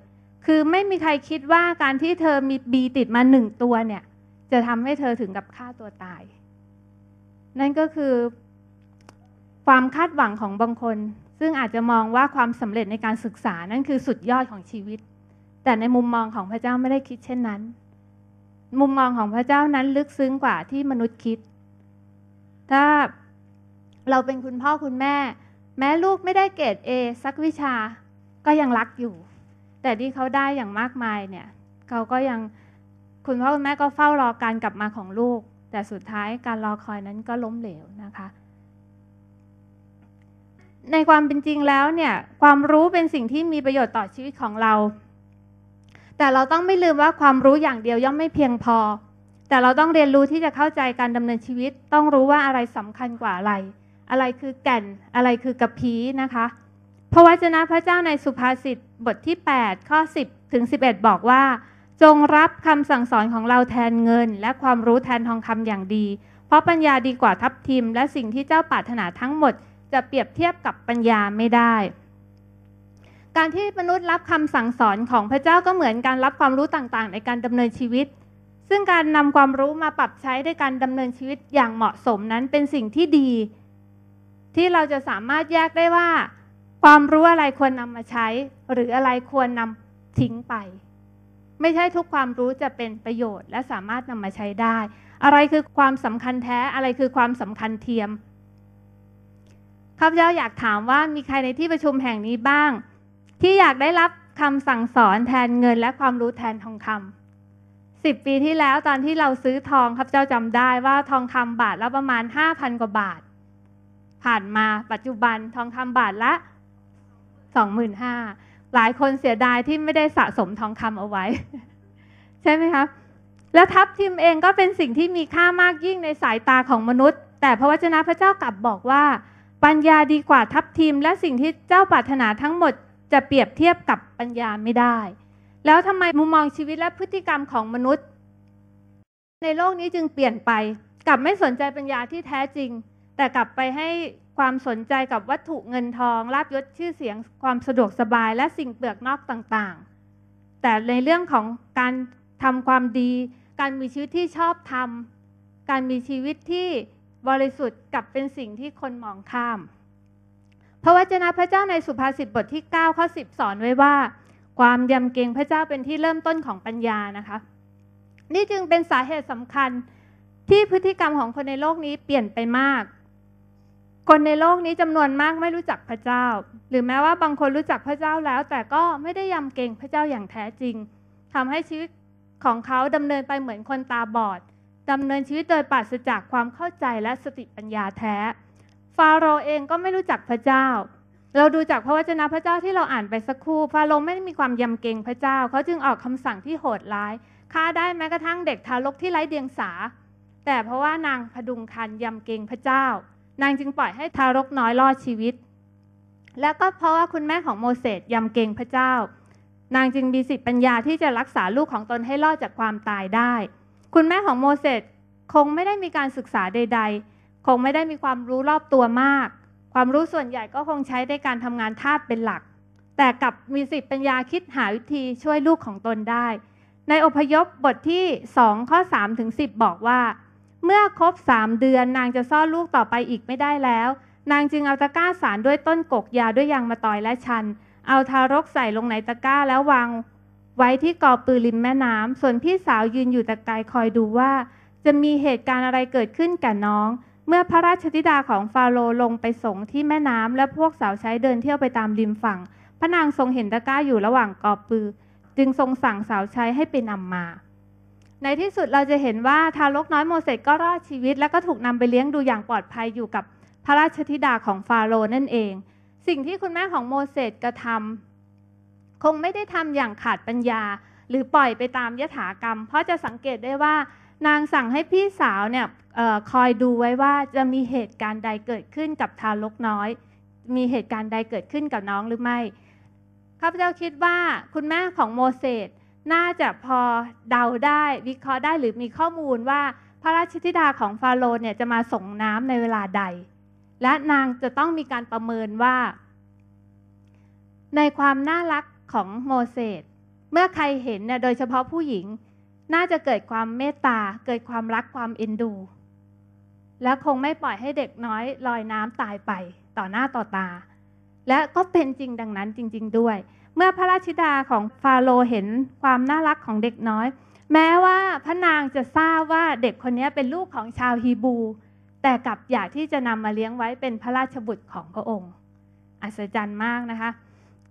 คือไม่มีใครคิดว่าการที่เธอมีบีติดมาหนึ่งตัวเนี่ย จะทำให้เธอถึงกับฆ่าตัวตาย นั่นก็คือ ความคาดหวังของบางคน ซึ่งอาจจะมองว่าความสำเร็จในการศึกษานั่นคือสุดยอดของชีวิต แต่ในมุมมองของพระเจ้าไม่ได้คิดเช่นนั้น มุมมองของพระเจ้านั้นลึกซึ้งกว่าที่มนุษย์คิด ถ้าเราเป็นคุณพ่อคุณแม่ แม้ลูกไม่ได้เกรดเอสักวิชาก็ยังรักอยู่แต่ที่เขาได้อย่างมากมายเนี่ยเขาก็ยังคุณพ่อคุณแม่ก็เฝ้ารอการกลับมาของลูก แต่สุดท้ายการรอคอยนั้นก็ล้มเหลวนะคะ ในความเป็นจริงแล้วเนี่ยความรู้เป็นสิ่งที่มีประโยชน์ต่อชีวิตของเรา แต่เราต้องไม่ลืมว่าความรู้อย่างเดียวย่อมไม่เพียงพอ แต่เราต้องเรียนรู้ที่จะเข้าใจการดำเนินชีวิต ต้องรู้ว่าอะไรสำคัญกว่าอะไร อะไรคือแก่นอะไรคือกระพีนะคะพระวจนะพระเจ้าในสุภาษิตบทที่ 8 ข้อ10ถึง11บอกว่า จงรับคำสั่งสอนของเราแทนเงิน และความรู้แทนทองคำอย่างดี เพราะปัญญาดีกว่าทับทิมและสิ่งที่เจ้าปรารถนาทั้งหมดจะเปรียบเทียบกับปัญญาไม่ได้ การที่มนุษย์รับคำสั่งสอนของพระเจ้าก็เหมือนการรับความรู้ต่างๆ ในการดำเนินชีวิต ซึ่งการนำความรู้มาปรับใช้ในการดำเนินชีวิตอย่างเหมาะสมนั้นเป็นสิ่งที่ดี ที่เราจะสามารถแยกได้ว่าความรู้ อะไรควรนำมาใช้ หรืออะไรควรนำทิ้งไป ไม่ใช่ทุกความรู้จะเป็นประโยชน์ และสามารถนำมาใช้ได้ อะไรคือความสำคัญแท้อะไรคือความสำคัญเทียมข้าพเจ้าอยากถามว่ามีใครในที่ประชุมแห่งนี้บ้าง ที่อยากได้รับคำสั่งสอนแทนเงินและความรู้แทนทองคำสิบปีที่แล้ว ตอนที่เราซื้อทองครับเจ้าจำได้ว่าทองคำบาทละประมาณ5,000กว่าบาท ผ่านมาปัจจุบันทองคำบาทละสองหมื่นห้าหลายคนเสียดายที่ไม่ได้สะสมทองคำเอาไว้ ใช่ไหมคะแล้วทับทิมเองก็เป็นสิ่งที่มีค่ามากยิ่งในสายตาของมนุษย์ แต่พระวจนะพระเจ้า กลับบอกว่า ปัญญาดีกว่าทับทิมและสิ่งที่เจ้า ปรารถนาทั้งหมดจะเปรียบเทียบกับปัญญาไม่ได้ แล้วทำไมมุมมองชีวิตและพฤติกรรมของมนุษย์ ในโลกนี้จึงเปลี่ยนไป กลับไม่สนใจปัญญาที่แท้จริง แต่กลับไปใหความสนใจกับวัตถุเงินทองลาบยศชื่อเสียง ความสะดวกสบาย และสิ่งเปลือกนอกต่างๆ แต่ในเรื่องของการทำความดี การมีชีวิตที่ชอบทำการมีชีวิตที่บริสุทธิ์กลับเป็นสิ่งที่คนมองข้าม พระวจนะพระเจ้าในสุภาษิตบทที่9ข้อ10สอนไว้ว่า ความยำเกรงพระเจ้าเป็นที่เริ่มต้นของปัญญานะคะ นี่จึงเป็นสาเหตุสำคัญที่พฤติกรรมของคนในโลกนี้เปลี่ยนไปมากคนในโลกนี้จำนวนมากไม่รู้จักพระเจ้า หรือแม้ว่าบางคนรู้จักพระเจ้าแล้ว แต่ก็ไม่ได้ยำเกรงพระเจ้าอย่างแท้จริง ทำให้ชีวิตของเขาดำเนินไปเหมือนคนตาบอด ดำเนินชีวิตโดยปราศจากความเข้าใจและสติปัญญาแท้ ฟาโรเองก็ไม่รู้จักพระเจ้า เราดูจากพระวจนะพระเจ้าที่เราอ่านไปสักครู่ฟาโรไม่มีความยำเกรงพระเจ้า เขาจึงออกคำสั่งที่โหดร้ายฆ่าได้แม้กระทั่งเด็กทารกที่ไร้เดียงสา แต่เพราะว่านางพดุงคันยำเกรงพระเจ้านางจึงปล่อยให้ทารกน้อยรอดชีวิต แล้วก็เพราะว่าคุณแม่ของโมเสสยำเกรงพระเจ้า นางจึงมีสิทธิปัญญาที่จะรักษาลูกของตนให้รอดจากความตายได้ คุณแม่ของโมเสสคงไม่ได้มีการศึกษาใด ๆ คงไม่ได้มีความรู้รอบตัวมาก ความรู้ส่วนใหญ่ก็คงใช้ในการทำงานทาสเป็นหลัก แต่กับมีสิทธิปัญญาคิดหาวิธีช่วยลูกของตนได้ ในอพยพบทที่2ข้อ3ถึง10 บอกว่าเมื่อครบสามเดือนนางจะซ่อนลูกต่อไปอีกไม่ได้แล้ว นางจึงเอาตะกร้าสารด้วยต้นกกยาด้วยยางมาตอยและชัน เอาทารกใส่ลงในตะกร้าแล้ววางไว้ที่กอปือริมแม่น้ำ ส่วนพี่สาวยืนอยู่แต่ไกลคอยดูว่า จะมีเหตุการณ์อะไรเกิดขึ้นกับน้อง เมื่อพระราชธิดาของฟาโรลงไปส่งที่แม่น้ำ และพวกสาวใช้เดินเที่ยวไปตามริมฝั่งพระนางทรงเห็นตะกร้าอยู่ระหว่างกอปือจึงทรงสั่งสาวใช้ให้ไปนำมาในที่สุดเราจะเห็นว่าทารกน้อยโมเสสก็รอดชีวิต และก็ถูกนำไปเลี้ยงดูอย่างปลอดภัยอยู่กับพระราชธิดาของฟาโรห์นั่นเอง สิ่งที่คุณแม่ของโมเสสกระทาคงไม่ได้ทำอย่างขาดปัญญา หรือปล่อยไปตามยถากรรม เพราะจะสังเกตได้ว่านางสั่งให้พี่สาวเนี่ยออคอยดูไว้ว่าจะมีเหตุการณ์ใดเกิดขึ้นกับทารกน้อย มีเหตุการณ์ใดเกิดขึ้นกับน้องหรือไม่ข้าพเจ้าคิดว่าคุณแม่ของโมเสสน่าจะพอเดาได้วิเคราะห์ได้หรือมีข้อมูลว่าพระราชธิดาของฟาโรห์เนี่ยจะมาส่งน้ำในเวลาใด และนางจะต้องมีการประเมินว่า ในความน่ารักของโมเสสเมื่อใครเห็นเนี่ยโดยเฉพาะผู้หญิง น่าจะเกิดความเมตตาเกิดความรักความเอ็นดู และคงไม่ปล่อยให้เด็กน้อยลอยน้ำตายไปต่อหน้าต่อตา และก็เป็นจริงดังนั้นจริง ๆด้วยเมื่อพระราชิดาของฟาโรห์เห็นความน่ารักของเด็กน้อย แม้ว่าพระนางจะทราบว่าเด็กคนนี้เป็นลูกของชาวฮีบูแต่กลับอยากที่จะนำมาเลี้ยงไว้เป็นพระราชบุตรของพระองค์อัศจรรย์มากนะคะ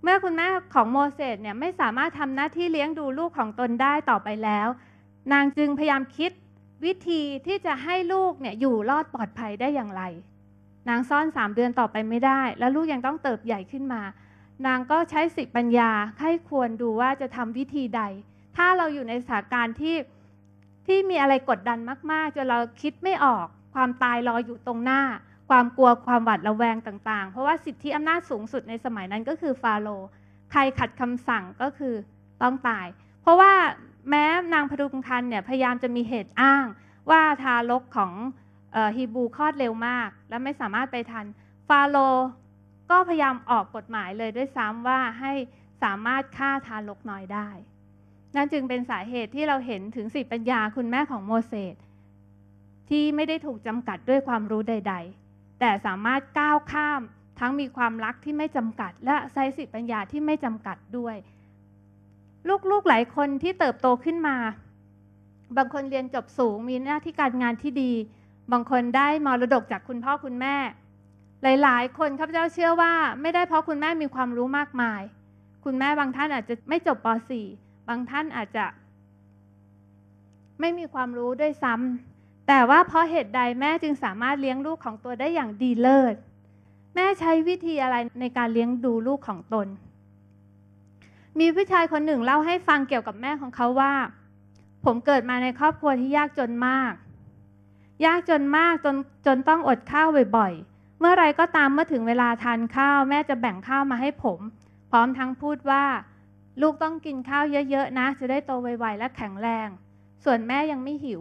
เมื่อคุณแม่ของโมเสสเนี่ยไม่สามารถทำหน้าที่เลี้ยงดูลูกของตนได้ต่อไปแล้ว นางจึงพยายามคิดวิธีที่จะให้ลูกเนี่ยอยู่รอดปลอดภัยได้อย่างไร นางซ่อนสามเดือนต่อไปไม่ได้ แล้วลูกยังต้องเติบใหญ่ขึ้นมานางก็ใช้สิปัญญาให้ควรดูว่าจะทำวิธีใด ถ้าเราอยู่ในสถานการณ์ที่ ที่มีอะไรกดดันมากๆจนเราคิดไม่ออก ความตายรออยู่ตรงหน้า ความกลัว ความหวาดระแวงต่างๆ เพราะว่าสิทธิอำนาจสูงสุดในสมัยนั้นก็คือฟาโรใครขัดคำสั่งก็คือต้องตาย เพราะว่าแม้นางพดุงคันเนี่ยพยายามจะมีเหตุอ้าง ว่าทารกของฮีบูคลอดเร็วมาก และไม่สามารถไปทันฟาโรก็พยายามออกกฎหมายเลยด้วยซ้ำว่าให้สามารถฆ่าทารกน้อยได้ นั่นจึงเป็นสาเหตุที่เราเห็นถึงสิปัญญาคุณแม่ของโมเสสที่ไม่ได้ถูกจำกัดด้วยความรู้ใดๆ แต่สามารถก้าวข้ามทั้งมีความรักที่ไม่จำกัด และใช้สิปัญญาที่ไม่จำกัดด้วย ลูกๆ หลายคนที่เติบโตขึ้นมา บางคนเรียนจบสูงมีหน้าที่การงานที่ดี บางคนได้มรดกจากคุณพ่อคุณแม่หลายๆคนข้าพเจ้าเชื่อว่า ไม่ได้เพราะคุณแม่มีความรู้มากมาย คุณแม่บางท่านอาจจะไม่จบป .4 บางท่านอาจจะไม่มีความรู้ด้วยซ้ำ แต่ว่าเพราะเหตุใดแม่จึงสามารถเลี้ยงลูกของตัวได้อย่างดีเลิศ แม่ใช้วิธีอะไรในการเลี้ยงดูลูกของตน มีผู้ชายคนหนึ่งเล่าให้ฟังเกี่ยวกับแม่ของเขาว่า ผมเกิดมาในครอบครัวที่ยากจนมาก ยากจนมากจนจนต้องอดข้าวบ่อยๆเมื่อไรก็ตามเมื่อถึงเวลาทานข้าวแม่จะแบ่งข้าวมาให้ผม พร้อมทั้งพูดว่า ลูกต้องกินข้าวเยอะๆนะ จะได้โตไวๆและแข็งแรง ส่วนแม่ยังไม่หิว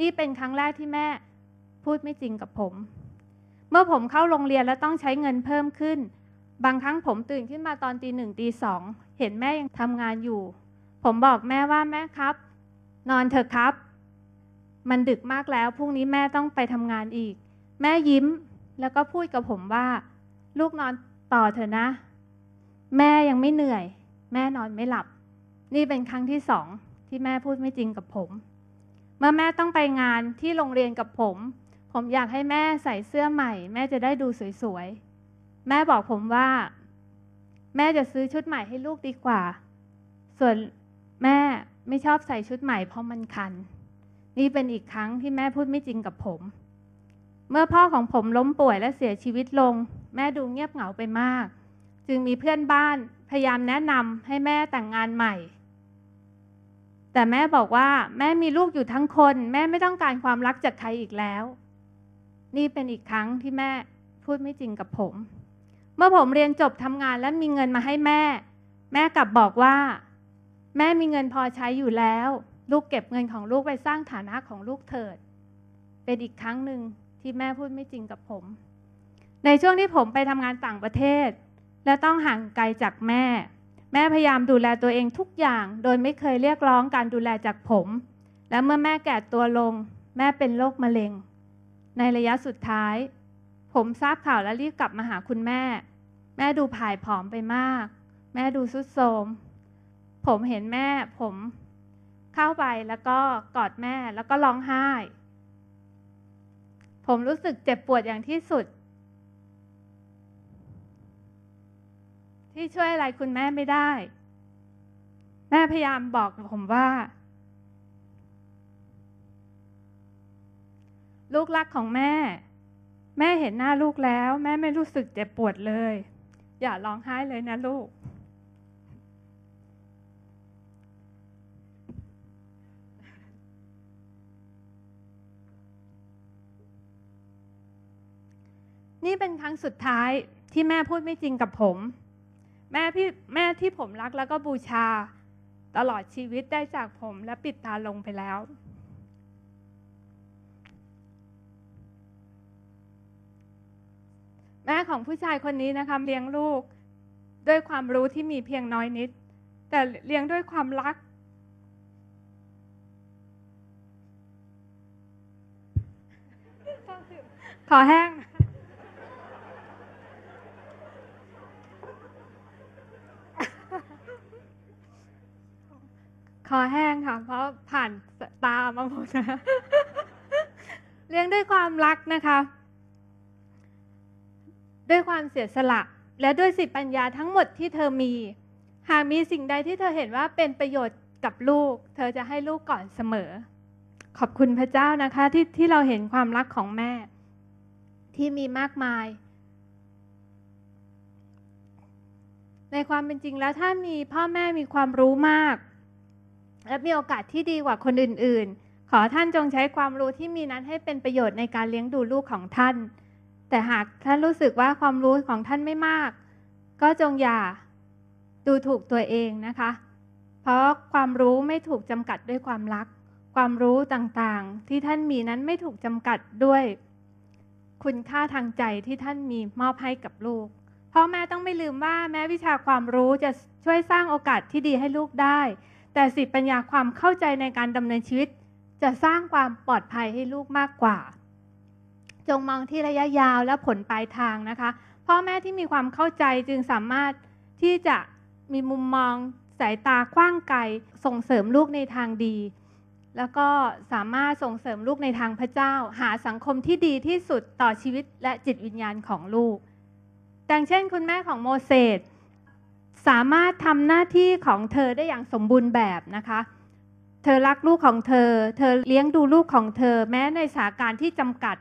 นี่เป็นครั้งแรกที่แม่ พูดไม่จริงกับผม เมื่อผมเข้าโรงเรียนแล้วต้องใช้เงินเพิ่มขึ้น บางครั้งผมตื่นขึ้นมาตอนตีหนึ่งตีสองเห็นแม่ยังทำงานอยู่ ผมบอกแม่ว่าแม่ครับ นอนเถอะครับ มันดึกมากแล้วพรุ่งนี้แม่ต้องไปทำงานอีก แม่ยิ้มแล้วก็พูดกับผมว่าลูกนอนต่อเถอะนะ แม่ยังไม่เหนื่อย แม่นอนไม่หลับ นี่เป็นครั้งที่สองที่แม่พูดไม่จริงกับผมเมื่อแม่ต้องไปงานที่โรงเรียนกับผม ผมอยากให้แม่ใส่เสื้อใหม่ แม่จะได้ดูสวยๆแม่บอกผมว่า แม่จะซื้อชุดใหม่ให้ลูกดีกว่า ส่วนแม่ไม่ชอบใส่ชุดใหม่เพราะมันคัน นี่เป็นอีกครั้งที่แม่พูดไม่จริงกับผมเมื่อพ่อของผมล้มป่วยและเสียชีวิตลง แม่ดูเงียบเหงาไปมาก จึงมีเพื่อนบ้าน พยายามแนะนำให้แม่แต่งงานใหม่ แต่แม่บอกว่า แม่มีลูกอยู่ทั้งคน แม่ไม่ต้องการความรักจากใครอีกแล้ว นี่เป็นอีกครั้งที่แม่พูดไม่จริงกับผม เมื่อผมเรียนจบทำงานและมีเงินมาให้แม่ แม่กลับบอกว่า แม่มีเงินพอใช้อยู่แล้ว ลูกเก็บเงินของลูกไปสร้างฐานะของลูกเถิด เป็นอีกครั้งหนึ่งที่แม่พูดไม่จริงกับผม ในช่วงที่ผมไปทำงานต่างประเทศ และต้องห่างไกลจากแม่ แม่พยายามดูแลตัวเองทุกอย่าง โดยไม่เคยเรียกร้องการดูแลจากผม และเมื่อแม่แก่ตัวลง แม่เป็นโรคมะเร็ง ในระยะสุดท้าย ผมทราบข่าวและรีบกลับมาหาคุณแม่ แม่ดูผายผอมไปมาก แม่ดูสุดโทมผมเห็นแม่ ผม เข้าไปแล้วก็กอดแม่แล้วก็ร้องไห้ผมรู้สึกเจ็บปวดอย่างที่สุด ที่ช่วยอะไรคุณแม่ไม่ได้ แม่พยายามบอกผมว่า ลูกรักของแม่ แม่เห็นหน้าลูกแล้ว แม่ไม่รู้สึกเจ็บปวดเลย อย่าร้องไห้เลยนะลูกนี่เป็นครั้งสุดท้ายที่แม่พูดไม่จริงกับผม แม่พี่แม่ที่ผมรักแล้วก็บูชา ตลอดชีวิตได้จากผมและปิดตาลงไปแล้ว แม่ของผู้ชายคนนี้นะคะเลี้ยงลูกด้วยความรู้ที่มีเพียงน้อยนิด แต่เลี้ยงด้วยความรัก ขอแห้งคอแห้งค่ะเพราะผ่านตามาหมดนะเลี้ยงด้วยความรักนะคะ ด้วยความเสียสละและด้วยสิปัญญาทั้งหมดที่เธอมี หากมีสิ่งใดที่เธอเห็นว่าเป็นประโยชน์กับลูก เธอจะให้ลูกก่อนเสมอ ขอบคุณพระเจ้านะคะ ที่ที่เราเห็นความรักของแม่ ที่มีมากมาย ในความเป็นจริงแล้วถ้ามีพ่อแม่มีความรู้มากและมีโอกาสที่ดีกว่าคนอื่นๆ ขอท่านจงใช้ความรู้ที่มีนั้นให้เป็นประโยชน์ในการเลี้ยงดูลูกของท่าน แต่หากท่านรู้สึกว่าความรู้ของท่านไม่มาก ก็จงอย่า ดูถูกตัวเองนะคะ เพราะความรู้ไม่ถูกจำกัดด้วยความรัก ความรู้ต่างๆ ที่ท่านมีนั้นไม่ถูกจำกัดด้วย คุณค่าทางใจที่ท่านมีมอบให้กับลูกพ่อแม่ต้องไม่ลืมว่าแม้วิชาความรู้จะช่วยสร้างโอกาสที่ดีให้ลูกได้แต่สติปัญญาความเข้าใจในการดำเนินชีวิต จะสร้างความปลอดภัยให้ลูกมากกว่า จงมองที่ระยะยาวและผลปลายทางนะคะพ่อแม่ที่มีความเข้าใจจึงสามารถที่จะมีมุมมองสายตากว้างไกลส่งเสริมลูกในทางดี แล้วก็สามารถส่งเสริมลูกในทางพระเจ้า หาสังคมที่ดีที่สุดต่อชีวิตและจิตวิญญาณของลูกดังเช่นคุณแม่ของโมเสสสามารถทำหน้าที่ของเธอได้อย่างสมบูรณ์แบบนะคะ เธอรักลูกของเธอ เธอเลี้ยงดูลูกของเธอ แม้ในสถานการณ์ที่จำกัด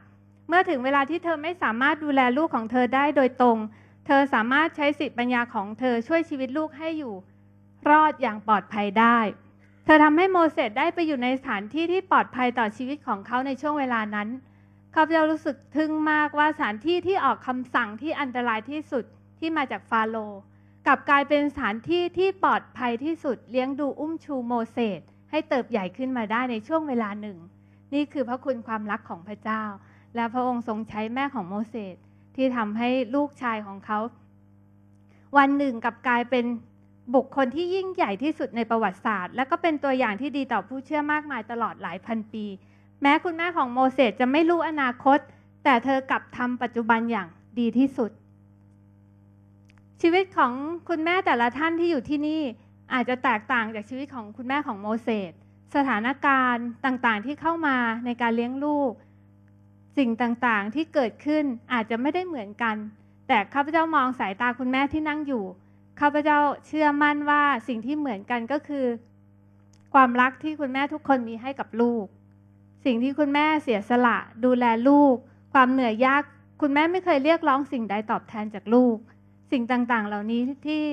เมื่อถึงเวลาที่เธอไม่สามารถดูแลลูกของเธอได้โดยตรง เธอสามารถใช้สิทธิปัญญาของเธอช่วยชีวิตลูกให้อยู่รอดอย่างปลอดภัยได้ เธอทำให้โมเสสได้ไปอยู่ในสถานที่ที่ปลอดภัยต่อชีวิตของเขาในช่วงเวลานั้น เขาเจ้ารู้สึกทึ่งมากว่าสถานที่ที่ออกคำสั่งที่อันตรายที่สุดที่มาจากฟาโรกลับกลายเป็นสถานที่ที่ปลอดภัยที่สุดเลี้ยงดูอุ้มชูโมเสสให้เติบใหญ่ขึ้นมาได้ในช่วงเวลาหนึ่ง นี่คือพระคุณความรักของพระเจ้า และพระองค์ทรงใช้แม่ของโมเสสที่ทำให้ลูกชายของเขา วันหนึ่งกลับกลายเป็นบุคคลที่ยิ่งใหญ่ที่สุดในประวัติศาสตร์ และก็เป็นตัวอย่างที่ดีต่อผู้เชื่อมากมายตลอดหลายพันปี แม้คุณแม่ของโมเสสจะไม่รู้อนาคต แต่เธอกลับทำปัจจุบันอย่างดีที่สุดชีวิตของคุณแม่แต่ละท่านที่อยู่ที่นี่อาจจะแตกต่างจากชีวิตของคุณแม่ของโมเสสสถานการณ์ ต่างๆที่เข้ามาในการเลี้ยงลูกสิ่งต่างๆที่เกิดขึ้นอาจจะไม่ได้เหมือนกัน แต่ข้าพเจ้ามองสายตาคุณแม่ที่นั่งอยู่ข้าพเจ้าเชื่อมั่นว่าสิ่งที่เหมือนกันก็คือ ความรักที่คุณแม่ทุกคนมีให้กับลูก สิ่งที่คุณแม่เสียสละ ดูแลลูก ความเหนื่อยยากคุณแม่ไม่เคยเรียกร้องสิ่งใดตอบแทนจากลูกสิ่งต่าง ๆ เหล่านี้ที่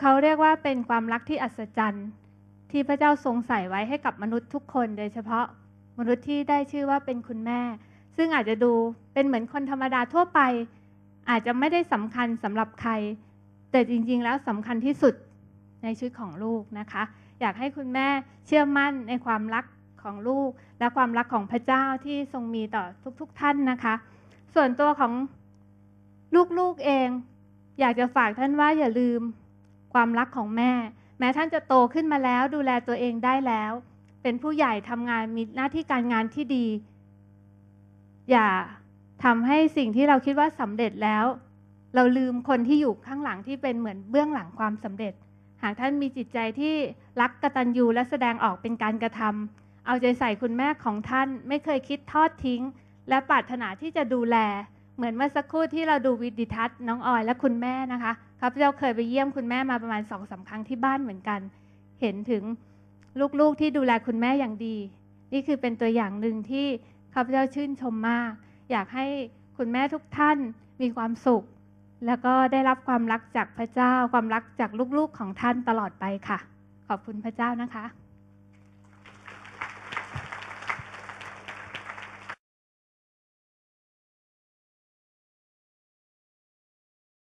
เขาเรียกว่าเป็นความรักที่อัศจรรย์ ที่พระเจ้าทรงใส่ไว้ให้กับมนุษย์ทุกคน โดยเฉพาะมนุษย์ที่ได้ชื่อว่าเป็นคุณแม่ ซึ่งอาจจะดูเป็นเหมือนคนธรรมดาทั่วไป อาจจะไม่ได้สำคัญสำหรับใคร แต่จริง ๆแล้วสำคัญที่สุดในชีวิตของลูกนะคะ อยากให้คุณแม่เชื่อมั่นในความรักของลูกและความรักของพระเจ้าที่ทรงมีต่อทุก ๆ ท่านนะคะ ส่วนตัวของลูกๆเอง อยากจะฝากท่านว่าอย่าลืม ความรักของแม่ แม้ท่านจะโตขึ้นมาแล้วดูแลตัวเองได้แล้ว เป็นผู้ใหญ่ทำงานมีหน้าที่การงานที่ดี อย่าทำให้สิ่งที่เราคิดว่าสำเร็จแล้ว เราลืมคนที่อยู่ข้างหลังที่เป็นเหมือนเบื้องหลังความสำเร็จหากท่านมีจิตใจที่รักกตัญญูและแสดงออกเป็นการกระทำเอาใจใส่คุณแม่ของท่านไม่เคยคิดทอดทิ้ง และปรารถนาที่จะดูแลเหมือนเมื่อสักครู่ที่เราดูวิดิทัศน้องออยและคุณแม่นะคะ ครับเราเคยไปเยี่ยมคุณแม่มาประมาณสองสาครั้งที่บ้านเหมือนกัน เห็นถึงลูกๆที่ดูแลคุณแม่อย่างดี นี่คือเป็นตัวอย่างหนึ่งที่ข้าพเจ้าชื่นชมมาก อยากให้คุณแม่ทุกท่านมีความสุข แล้วก็ได้รับความรักจากพระเจ้าความรักจากลูกๆของท่านตลอดไปค่ะ ขอบคุณพระเจ้านะคะ